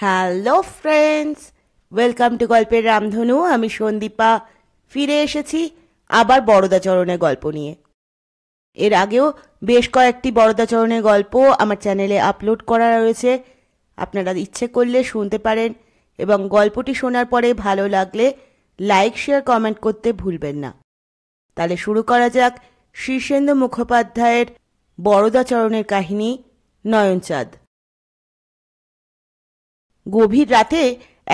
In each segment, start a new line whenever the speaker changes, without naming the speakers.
hello friends welcome to গল্পের রামধনু আমি সন্দীপা ফিরে এসেছি আবার বরদাচরণের গল্প নিয়ে এর আগেও বেশ কয়েকটি বরদাচরণের গল্প আমার চ্যানেলে আপলোড করা রয়েছে আপনারা ইচ্ছে করলে শুনতে পারেন এবং গল্পটি শোনার পরে ভালো লাগলে লাইক শেয়ার কমেন্ট করতে ভুলবেন না তাহলে শুরু করা যাক শীর্ষেন্দু মুখোপাধ্যায়ের বরদাচরণের কাহিনী নয়নচাঁদ গভীর রাতে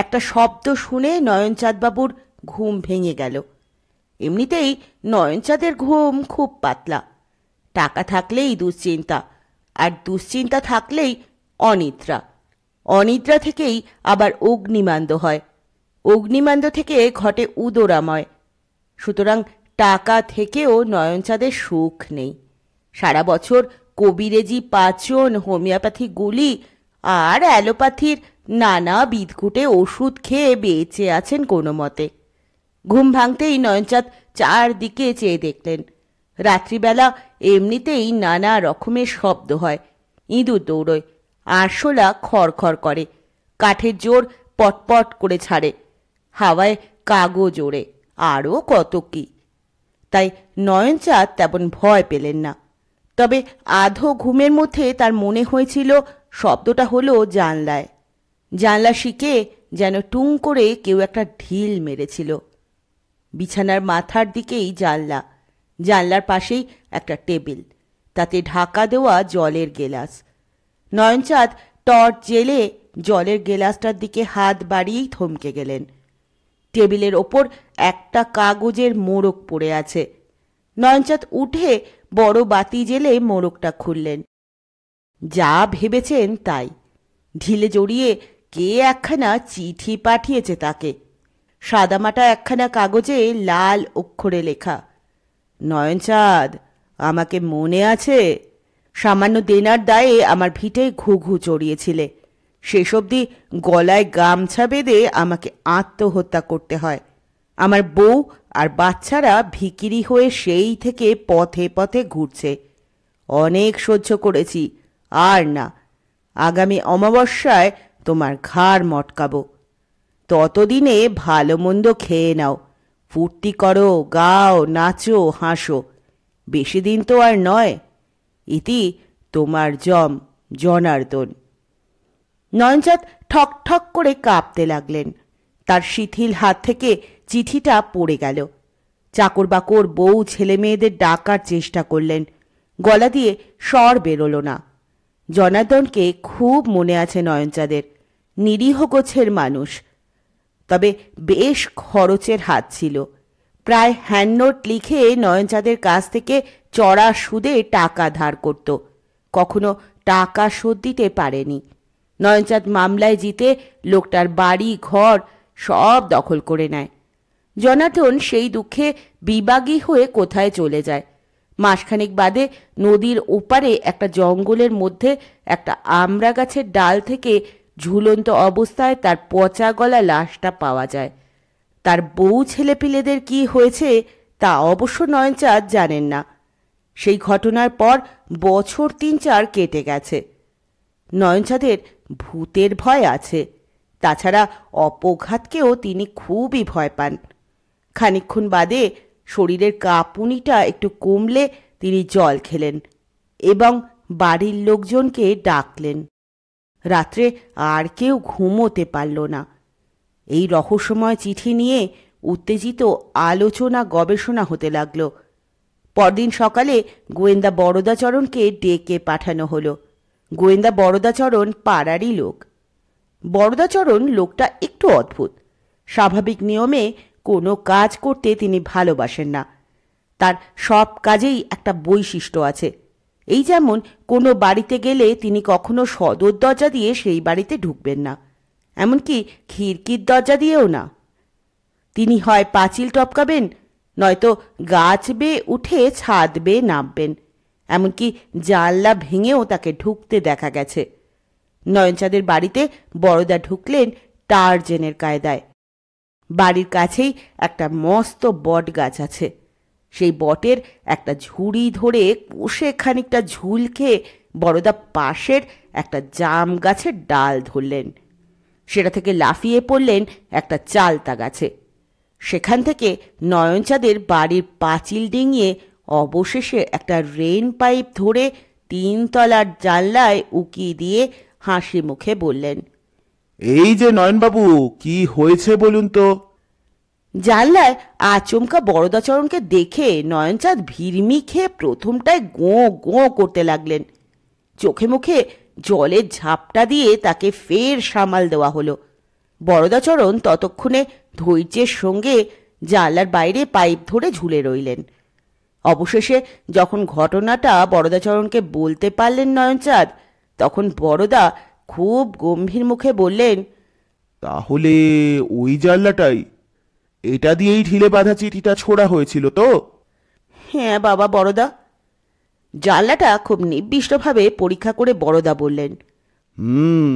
একটা শব্দ শুনে নয়নচাঁদবাবুর ঘুম ভেঙে গেল এমনিতেই নয়নচাঁদের ঘুম খুব পাতলা টাকা থাকলেই দুশ্চিন্তা আর দুশ্চিন্তা থাকলেই অনিদ্রা অনিদ্রা থেকেই আবার অগ্নিমান্দ হয় অগ্নিমান্দ থেকে ঘটে উদরাময় সুতরাং টাকা থেকেও নয়নচাঁদের সুখ নেই সারা বছর কবিরেজি পাচন হোমিওপ্যাথি গুলি আর অ্যালোপ্যাথির নানা বিদকুটে ওষুধ খেয়ে বেঁচে আছেন কোনো মতে ঘুম ভাঙতেই নয়নচাঁদ চারদিকে চেয়ে দেখলেন রাত্রিবেলা এমনিতেই নানা রকমের শব্দ হয় ইঁদুর দৌড়োয় আরশোলা খড়খড় করে কাঠের জোর পটপট করে ছাড়ে হাওয়ায় কাগজ ওড়ে আরও কত কি তাই নয়নচাঁদ তেমন ভয় পেলেন না তবে আধো ঘুমের মধ্যে তার মনে হয়েছিল শব্দটা হলো জানলায় জানলা শিকে যেন টুং করে কেউ একটা ঢিল মেরেছিল বিছানার মাথার দিকেই জানলা জানলার পাশেই একটা টেবিল তাতে ঢাকা দেওয়া জলের গেলাস নয়নচাঁদ টর্চ জেলে জলের গেলাসটার দিকে হাত বাড়িয়েই থমকে গেলেন টেবিলের ওপর একটা কাগজের মোড়ক পড়ে আছে নয়নচাঁদ উঠে বড় বাতি জেলে মোড়কটা খুললেন যা ভেবেছেন তাই ঢিলে জড়িয়ে কে একখানা চিঠি পাঠিয়েছে তাকে সাদামাটা একখানা কাগজে লাল অক্ষরে লেখা নয়নচাঁদ আমাকে মনে আছে সামান্য দেনার দায়ে আমার ভিটে ঘু ঘু চড়িয়েছিলে শেষ অব্দি গলায় গামছা বেঁধে আমাকে আত্মহত্যা করতে হয় আমার বউ আর বাচ্চারা ভিকিরি হয়ে সেই থেকে পথে পথে ঘুরছে অনেক সহ্য করেছি আর না আগামী অমাবস্যায় তোমার ঘাড় মটকাব ততদিনে ভালো মন্দ খেয়ে নাও ফুর্তি করো গাও নাচো হাসো বেশি দিন তো আর নয় ইতি তোমার জম জনার্দন নয়নচাঁদ ঠক ঠক করে কাঁপতে লাগলেন তার শিথিল হাত থেকে চিঠিটা পড়ে গেল চাকর বাকর বউ ছেলে মেয়েদের ডাকার চেষ্টা করলেন গলা দিয়ে স্বর বেরোল না জনার্দনকে খুব মনে আছে নয়নচাঁদের নিরীহ গোছের মানুষ তবে বেশ খরচের হাত ছিল প্রায় হ্যান্ডনোট লিখে নয়নচাঁদের কাছ থেকে চড়া সুদে টাকা ধার করত কখনো টাকা শোধ দিতে পারেনি নয়নচাঁদ মামলায় জিতে লোকটার বাড়ি ঘর সব দখল করে নেয় জনাথন সেই দুঃখে বিবাগী হয়ে কোথায় চলে যায় মাসখানেক বাদে নদীর ওপারে একটা জঙ্গলের মধ্যে একটা আমরা গাছের ডাল থেকে ঝুলন্ত অবস্থায় তার পচা গলা লাশটা পাওয়া যায় তার বউ ছেলেপিলেদের কি হয়েছে তা অবশ্য নয়নচাঁদ জানেন না সেই ঘটনার পর বছর তিন চার কেটে গেছে নয়নচাঁদের ভূতের ভয় আছে তাছাড়া অপঘাতকেও তিনি খুবই ভয় পান খানিক্ষণ বাদে শরীরের কাঁপুনিটা একটু কমলে তিনি জল খেলেন এবং বাড়ির লোকজনকে ডাকলেন রাত্রে আর কেউ ঘুমোতে পারল না এই রহস্যময় চিঠি নিয়ে উত্তেজিত আলোচনা গবেষণা হতে লাগল পরদিন সকালে গোয়েন্দা বরদাচরণকে ডেকে পাঠানো হলো গোয়েন্দা বরদাচরণ পাড়ারই লোক বরদাচরণ লোকটা একটু অদ্ভুত স্বাভাবিক নিয়মে কোনো কাজ করতে তিনি ভালোবাসেন না তার সব কাজেই একটা বৈশিষ্ট্য আছে এই যেমন কোনো বাড়িতে গেলে তিনি কখনো সদর দরজা দিয়ে সেই বাড়িতে ঢুকবেন না এমনকি খিড়কির দরজা দিয়েও না তিনি হয় পাঁচিল টপকাবেন নয়তো গাছ বেয়ে উঠে ছাদ বেয়ে নামবেন এমনকি জানলা ভেঙেও তাকে ঢুকতে দেখা গেছে নয়নচাঁদের বাড়িতে বড়দা ঢুকলেন টার্জেনের কায়দায় বাড়ির কাছেই একটা মস্ত বট গাছ আছে সেই বটের একটা ঝুড়ি ধরে কষে খানিকটা ঝুল খেয়ে বড়দা পাশের একটা জাম গাছের ডাল ধরলেন সেটা থেকে লাফিয়ে পড়লেন একটা চালতা গাছে সেখান থেকে নয়নচাঁদের বাড়ির পাঁচিল ডিঙিয়ে অবশেষে একটা রেন পাইপ ধরে তিনতলার জানলায় উকি দিয়ে হাসি মুখে বললেন এই যে নয়নবাবু কি হয়েছে বলুন তো জানলায় আচমকা বরদাচরণকে দেখে নয়নচাঁদ ভিড়মি খেয়ে প্রথমটায় গোঁ গোঁ করতে লাগলেন চোখে মুখে জলের ঝাপটা দিয়ে তাকে ফের সামাল দেওয়া হলো বরদাচরণ ততক্ষণে ধৈর্যের সঙ্গে জানলার বাইরে পাইপ ধরে ঝুলে রইলেন অবশেষে যখন ঘটনাটা বরদাচরণকে বলতে পারলেন নয়নচাঁদ তখন বরদা খুব গম্ভীর মুখে বললেন
তাহলে ওই জানলাটাই এটা দিয়েই ঢিলে বাঁধা চিঠিটা ছোড়া হয়েছিল তো
হ্যাঁ বাবা বড়দা জানলাটা খুব নির্দিষ্টভাবে পরীক্ষা করে বড়দা বললেন
হুম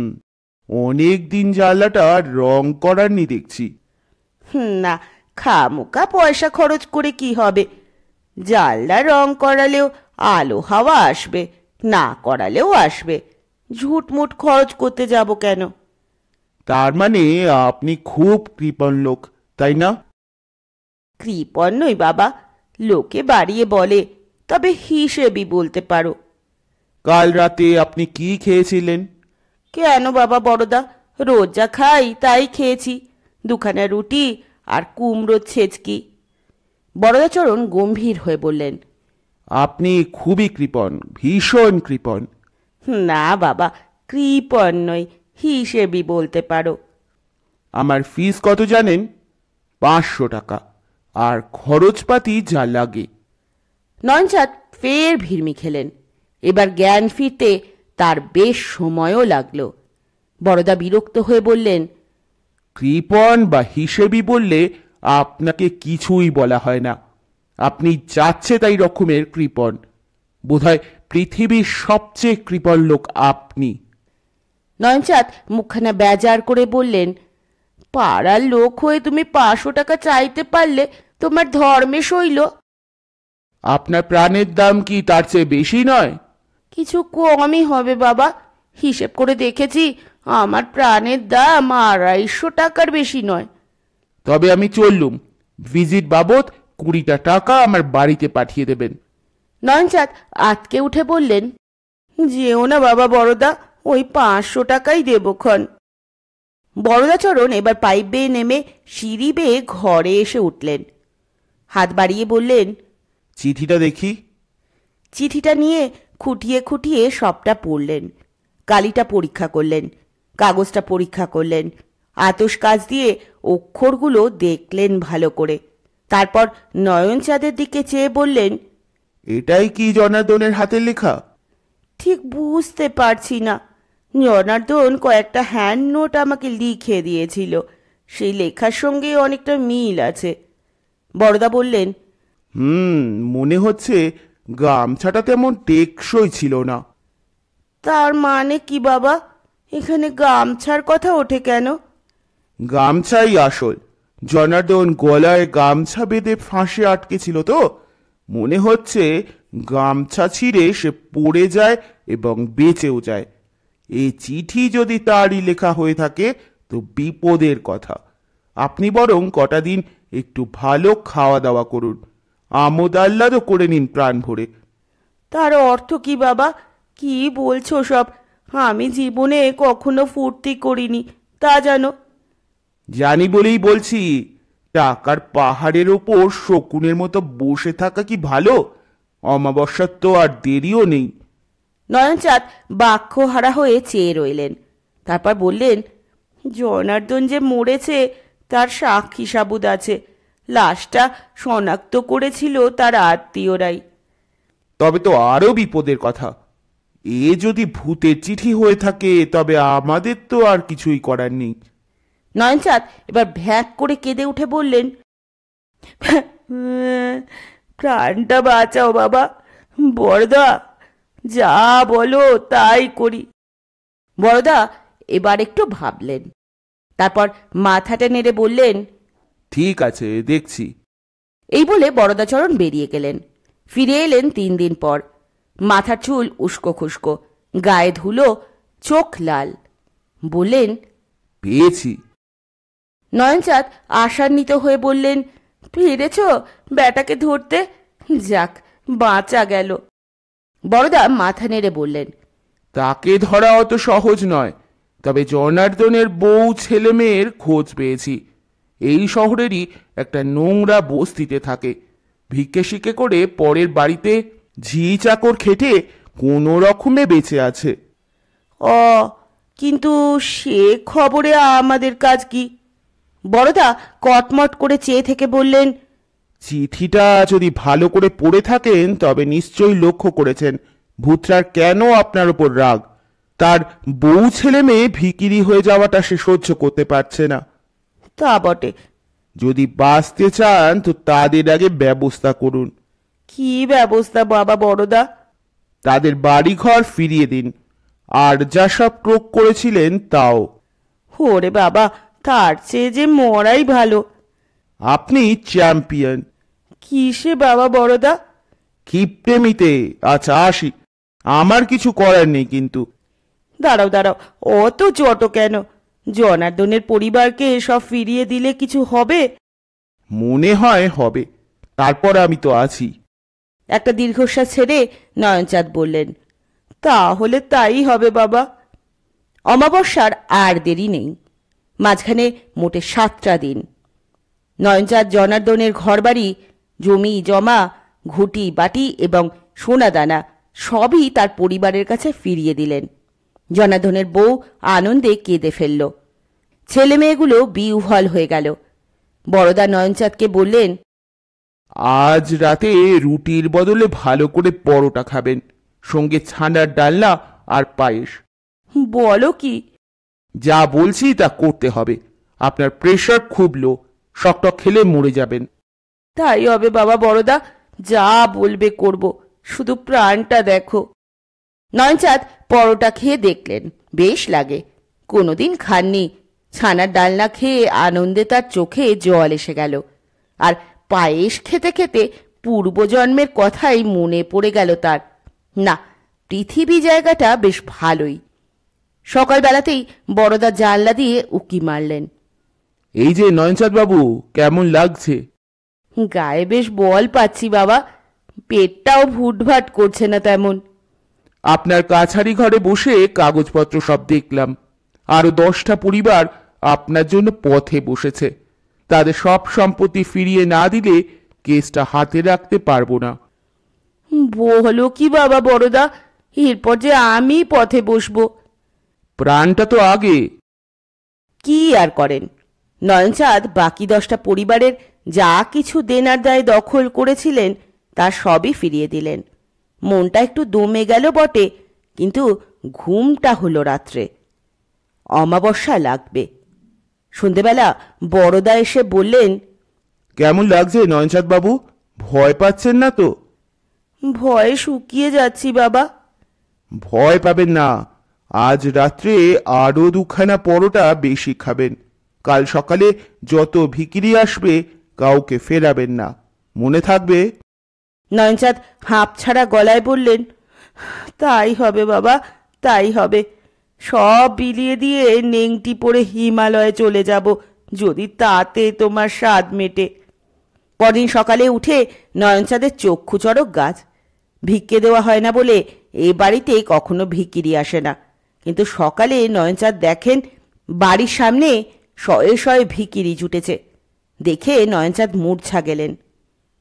অনেক দিন জানলাটা রং করাননি দেখছি
হুম, না খামুকা পয়সা খরচ করে কি হবে জানলা রং করালেও আলো হাওয়া আসবে না করালেও আসবে ঝুটমুট খরচ করতে যাব কেন তার মানে আপনি খুব কৃপণ লোক তাই না কৃপণ নই বাবা লোকে বাড়িয়ে বলে তবে হিসেবি বলতে পারো
কাল রাতে আপনি কি খেয়েছিলেন
কেন বাবা বড়দা রোজ যা খাই তাই খেয়েছি দুখানা রুটি আর কুমড়ো ছেচকি চরণ গম্ভীর হয়ে বললেন
আপনি খুবই কৃপণ ভীষণ কৃপণ
না বাবা কৃপণ নয় হিসেবি বলতে পারো
আমার ফিস কত জানেন পাঁচশো টাকা আর খরচপাতি যা লাগে
নয়নচাঁদ ফের ভিড়মি খেলেন এবার জ্ঞান ফিরতে তার বেশ সময়ও লাগল বড়দা বিরক্ত হয়ে বললেন
কৃপন বা হিসেবি বললে আপনাকে কিছুই বলা হয় না আপনি যাচ্ছে তাই রকমের কৃপন বোধহয় পৃথিবীর সবচেয়ে কৃপণ লোক আপনি
নয়নচাঁদ মুখখানা বেজার করে বললেন পাড়ার লোক হয়ে তুমি পাঁচশো টাকা চাইতে পারলে তোমার ধর্মে সইল
আপনার প্রাণের দাম কি তার চেয়ে বেশি নয়
কিছু কমই হবে বাবা হিসেব করে দেখেছি আমার প্রাণের দাম আড়াইশো টাকার বেশি নয়
তবে আমি চললুম ভিজিট বাবদ কুড়িটা টাকা আমার বাড়িতে পাঠিয়ে দেবেন
নয়নচাঁদ আটকে উঠে বললেন যেও না বাবা বড়দা ওই পাঁচশো টাকাই দেবক্ষণ বরদাচরণ এবার পাইপ বেয়ে নেমে সিঁড়ি বেয়ে ঘরে এসে উঠলেন হাত বাড়িয়ে বললেন চিঠিটা দেখি চিঠিটা নিয়ে খুঁটিয়ে খুঁটিয়ে সবটা পড়লেন কালিটা পরীক্ষা করলেন কাগজটা পরীক্ষা করলেন আতস কাজ দিয়ে অক্ষরগুলো দেখলেন ভালো করে তারপর নয়নচাঁদের দিকে চেয়ে বললেন এটাই কি জনার্দনের হাতের লেখা ঠিক বুঝতে পারছি না জনার্দন কয়েকটা হ্যান্ড নোট আমাকে লিখে দিয়েছিল সেই লেখার সঙ্গে অনেকটা মিল আছে বড়দা বললেন
হুম মনে হচ্ছে গামছাটা তেমন টেকসই ছিল না
তার মানে কি বাবা এখানে গামছার কথা ওঠে কেন গামছাই আসল
জনার্দন গলায় গামছা বেঁধে ফাঁসে আটকে ছিল তো মনে হচ্ছে গামছা ছিঁড়ে সে পড়ে যায় এবং বেঁচেও যায় এ চিঠি যদি তারই লেখা হয়ে থাকে তো বিপদের কথা আপনি বরং কটা দিন একটু ভালো খাওয়া দাওয়া করুন আমোদ আহ্লাদও করে নিন প্রাণ ভরে
তার অর্থ কি বাবা কি বলছো সব আমি জীবনে কখনো ফুর্তি করিনি তা জানো
জানি বলেই বলছি টাকার পাহাড়ের ওপর শকুনের মতো বসে থাকা কি ভালো অমাবস্যার তো আর দেরিও নেই
নয়নচাঁদ বাক্যহারা হয়ে চেয়ে রইলেন তারপর বললেন জনার্দন যে মরেছে তার সাক্ষী সাবুদ আছে লাশটা শনাক্ত করেছিল তার আত্মীয়রাই
তবে তো আরও বিপদের কথা এ যদি ভূতের চিঠি হয়ে থাকে তবে
আমাদের তো আর কিছুই করার নেই নয়নচাঁদ এবার ভ্যাক করে কেঁদে উঠে বললেন হ্যাঁ, হ্যাঁ, প্রাণটা বাঁচাও বাবা বড়দা যা বলো তাই করি বড়দা এবার একটু ভাবলেন তারপর মাথাটা নেড়ে বললেন
ঠিক আছে দেখছি
এই বলে বরদাচরণ বেরিয়ে গেলেন ফিরে এলেন তিন দিন পর মাথার চুল উস্কো খুস্কো গায়ে ধুলো চোখ লাল বললেন পেয়েছি নয়নচাঁদ আশান্বিত হয়ে বললেন পেরেছ ব্যাটাকে ধরতে যাক বাঁচা গেল বড়দা মাথা নেড়ে বললেন
তাকে ধরা অত সহজ নয় তবে জনার্দনের বউ ছেলে মেয়ের খোঁজ পেয়েছি এই শহরেরই একটা নোংরা বস্তিতে থাকে ভিক্ষে শিক্ষে করে পরের বাড়িতে ঝি চাকর খেটে কোনো রকমে বেঁচে আছে অ
কিন্তু সে খবরে আমাদের কাজ কি বড়দা কটমট করে চেয়ে থেকে বললেন চিঠিটা যদি ভালো করে পড়ে থাকেন তবে নিশ্চয়ই
লক্ষ্য করেছেন ভূতরার কেন আপনার ওপর রাগ তার বউ ছেলে মেয়ে ভিকিরি হয়ে যাওয়াটা সে সহ্য করতে পারছে না তা বটে যদি বাঁচতে চান তো তাদের আগে ব্যবস্থা করুন কি ব্যবস্থা বাবা বড়দা তাদের বাড়িঘর ফিরিয়ে দিন আর যা সব ক্রোক করেছিলেন তাও
ওরে বাবা তার চেয়ে যে মরাই ভালো
আপনি চ্যাম্পিয়ন কিসে বাবা বড়দা কি প্রেমিতে আচ্ছা আসি আমার কিছু করার নেই কিন্তু
দাঁড়াও দাঁড়াও অত চট কেন জনার্দনের পরিবারকে সব ফিরিয়ে দিলে কিছু হবে মনে হয় হবে তারপর আমি তো আছি একটা দীর্ঘশ্বাস ছেড়ে নয়নচাঁদ বললেন তাহলে তাই হবে বাবা অমাবস্যার আর দেরি নেই মাঝখানে মোটে সাতটা দিন নয়নচাঁদ জনার্দনের ঘরবাড়ি জমি জমা ঘুটি বাটি এবং সোনাদানা সবই তার পরিবারের কাছে ফিরিয়ে দিলেন জনাধনের বউ আনন্দে কেঁদে ফেলল ছেলে মেয়েগুলো বিউহল হয়ে গেল বড়দা নয়নচাঁদকে বললেন
আজ রাতে রুটির বদলে ভালো করে পরোটা খাবেন সঙ্গে ছানার ডালনা আর পায়েস বলো কি যা বলছি তা করতে হবে আপনার প্রেশার খুব লো শক্ত খেলে মরে যাবেন
তাই হবে বাবা বড়দা যা বলবে করব শুধু প্রাণটা দেখো নয়চাঁদ পরোটা খেয়ে দেখলেন বেশ লাগে কোনোদিন খাননি ছানার ডালনা খেয়ে আনন্দে তার চোখে জল এসে গেল আর পায়েস খেতে খেতে পূর্বজন্মের কথাই মনে পড়ে গেল তার না পৃথিবী জায়গাটা বেশ ভালোই সকালবেলাতেই বড়দা জানলা দিয়ে উকি মারলেন
এই যে নয়নচাঁদ বাবু কেমন লাগছে
গায়ে বেশ বল পাচ্ছি বাবা পেটটাও ভুটভাট করছে না তেমন
আপনার কাছারি ঘরে বসে কাগজপত্র সব দেখলাম আরও দশটা পরিবার আপনার জন্য পথে বসেছে তাদের সব সম্পত্তি ফিরিয়ে না দিলে কেসটা হাতে রাখতে পারবো না
বলো কি বাবা বড়দা এরপর যে আমি পথে বসবো প্রাণটা তো আগে কি আর করেন নয়নচাঁদ বাকি দশটা পরিবারের যা কিছু দেনার দায় দখল করেছিলেন তা সবই ফিরিয়ে দিলেন মনটা একটু দমে গেল বটে কিন্তু ঘুমটা হলো রাত্রে অমাবস্যা লাগবে সন্ধেবেলা বড়দা এসে বললেন কেমন লাগছে নয়নচাঁদ বাবু ভয় পাচ্ছেন না তো ভয় শুকিয়ে যাচ্ছি বাবা
ভয় পাবেন না আজ রাত্রে আরও দুখানা পরোটা বেশি খাবেন কাল সকালে যত ভিকিরি আসবে কাউকে ফেরাবেন না মনে থাকবে
নয়নচাঁদ হাঁপ ছাড়া গলায় বললেন তাই হবে বাবা তাই হবে সব বিলিয়ে দিয়ে নেংটি পরে হিমালয়ে চলে যাব যদি তাতে তোমার স্বাদ মেটে পরদিন সকালে উঠে নয়নচাঁদের চক্ষু চড়ক গাছ ভিক্ষে দেওয়া হয় না বলে এ বাড়িতে কখনো ভিকিরি আসে না কিন্তু সকালে নয়নচাঁদ দেখেন বাড়ির সামনে শয়ে শয়ে ভিকিরি জুটেছে দেখে নয়নচাঁদ মূর্ছা গেলেন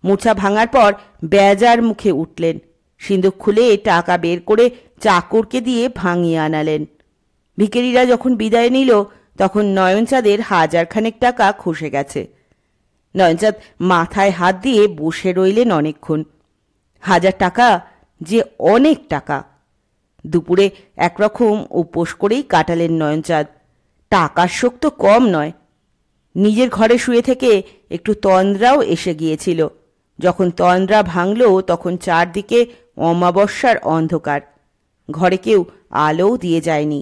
মূর্ছা ভাঙার পর বেজার মুখে উঠলেন সিন্দুক খুলে টাকা বের করে চাকরকে দিয়ে ভাঙিয়ে আনালেন ভিকেরিরা যখন বিদায় নিল তখন নয়নচাঁদের হাজার খানেক টাকা খসে গেছে নয়নচাঁদ মাথায় হাত দিয়ে বসে রইলেন অনেকক্ষণ হাজার টাকা যে অনেক টাকা দুপুরে একরকম উপোস করেই কাটালেন নয়নচাঁদ টাকার শোক তো কম নয় নিজের ঘরে শুয়ে থেকে একটু তন্দ্রাও এসে গিয়েছিল যখন তন্দ্রা ভাঙল তখন চারদিকে অমাবস্যার অন্ধকার ঘরে কেউ আলোও দিয়ে যায়নি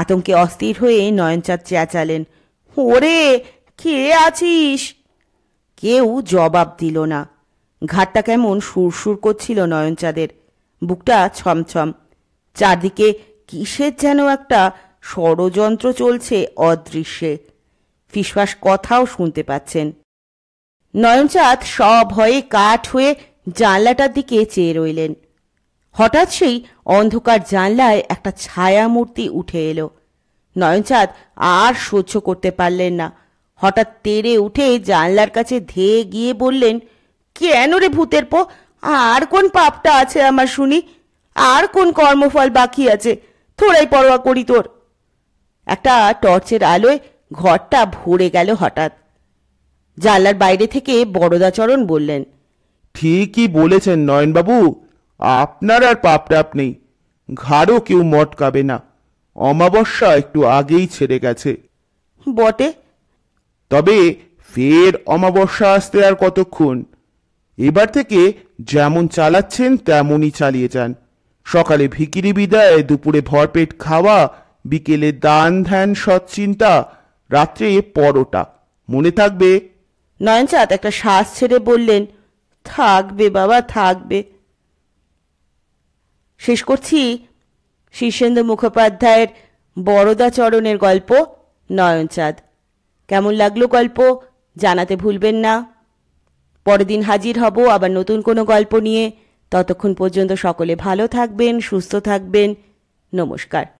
আতঙ্কে অস্থির হয়ে নয়নচাঁদ চেঁচালেন ওরে কে আছিস কেউ জবাব দিল না ঘাটটা কেমন সুরসুর করছিল নয়নচাঁদের বুকটা ছমছম চারদিকে কিসের যেন একটা ষড়যন্ত্র চলছে অদৃশ্যে ফিসফাস কথাও শুনতে পাচ্ছেন নয়নচাঁদ সভয়ে কাঠ হয়ে জানলাটার দিকে চেয়ে রইলেন হঠাৎ সেই অন্ধকার জানলায় একটা ছায়া মূর্তি উঠে এলো নয়নচাঁদ আর সহ্য করতে পারলেন না হঠাৎ তেরে উঠে জানলার কাছে ধেয়ে গিয়ে বললেন কেন রে ভূতের পো আর কোন পাপটা আছে আমার শুনি আর কোন কর্মফল বাকি আছে থোড়াই পরোয়া করি তোর একটা টর্চের আলোয় ঘরটা ভরে গেল হঠাৎ জানলার বাইরে থেকে বড়দাচরণ বললেন
ঠিকই বলেছেন নয়নবাবু আপনার আর পাপ টাপ নেই ঘাড়ও কেউ মটকাবে না অমাবস্যা একটু আগেই ছেড়ে গেছে বটে তবে ফের অমাবস্যা আসতে আর কতক্ষণ এবার থেকে যেমন চালাচ্ছেন তেমনই চালিয়ে যান সকালে ভিকিরি বিদায় দুপুরে ভরপেট খাওয়া বিকেলে
দান ধ্যান সৎচিন্তা রাত্রে পরোটা মনে থাকবে নয়নচাঁদ একটা শ্বাস ছেড়ে বললেন থাকবে বাবা থাকবে শেষ করছি শীর্ষেন্দু মুখোপাধ্যায়ের চরণের গল্প নয়নচাঁদ কেমন লাগলো গল্প জানাতে ভুলবেন না পরের দিন হাজির হব আবার নতুন কোনো গল্প নিয়ে ততক্ষণ পর্যন্ত সকলে ভালো থাকবেন সুস্থ থাকবেন নমস্কার